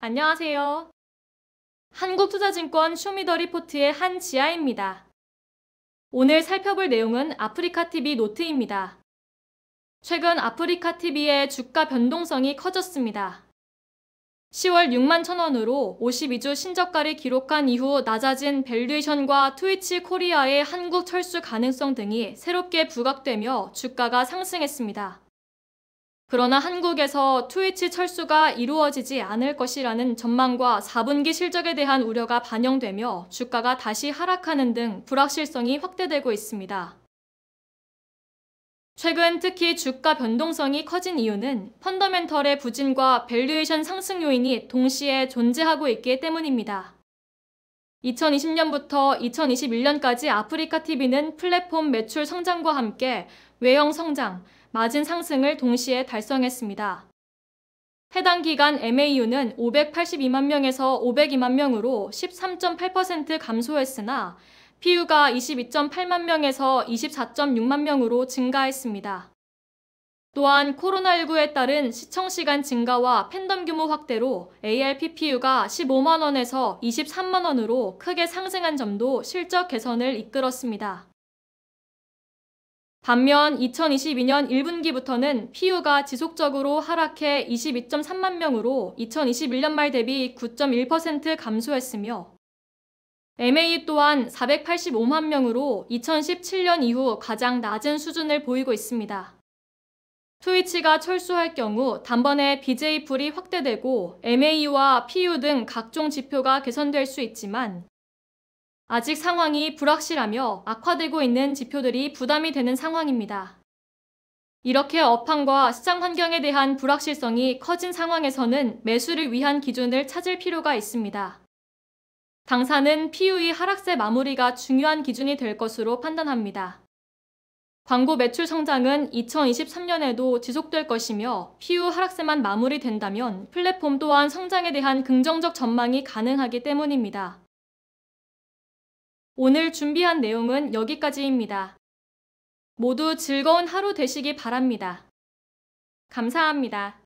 안녕하세요. 한국투자증권 쇼미더 리포트의 한지아입니다. 오늘 살펴볼 내용은 아프리카TV 노트입니다. 최근 아프리카TV의 주가 변동성이 커졌습니다. 10월 6만 천원으로 52주 신저가를 기록한 이후 낮아진 밸류에이션과 트위치 코리아의 한국 철수 가능성 등이 새롭게 부각되며 주가가 상승했습니다. 그러나 한국에서 트위치 철수가 이루어지지 않을 것이라는 전망과 4분기 실적에 대한 우려가 반영되며 주가가 다시 하락하는 등 불확실성이 확대되고 있습니다. 최근 특히 주가 변동성이 커진 이유는 펀더멘털의 부진과 밸류에이션 상승 요인이 동시에 존재하고 있기 때문입니다. 2020년부터 2021년까지 아프리카 TV는 플랫폼 매출 성장과 함께 외형 성장, 마진 상승을 동시에 달성했습니다. 해당 기간 MAU는 582만 명에서 502만 명으로 13.8% 감소했으나 PU가 22.8만 명에서 24.6만 명으로 증가했습니다. 또한 코로나19에 따른 시청시간 증가와 팬덤 규모 확대로 ARPPU가 15만원에서 23만원으로 크게 상승한 점도 실적 개선을 이끌었습니다. 반면 2022년 1분기부터는 p u 가 지속적으로 하락해 22.3만 명으로 2021년 말 대비 9.1% 감소했으며 MA 또한 485만 명으로 2017년 이후 가장 낮은 수준을 보이고 있습니다. 트위치가 철수할 경우 단번에 BJ풀이 확대되고 MA와 PU 등 각종 지표가 개선될 수 있지만 아직 상황이 불확실하며 악화되고 있는 지표들이 부담이 되는 상황입니다. 이렇게 업황과 시장 환경에 대한 불확실성이 커진 상황에서는 매수를 위한 기준을 찾을 필요가 있습니다. 당사는 p u 의 e 하락세 마무리가 중요한 기준이 될 것으로 판단합니다. 광고 매출 성장은 2023년에도 지속될 것이며 PU e 하락세만 마무리된다면 플랫폼 또한 성장에 대한 긍정적 전망이 가능하기 때문입니다. 오늘 준비한 내용은 여기까지입니다. 모두 즐거운 하루 되시기 바랍니다. 감사합니다.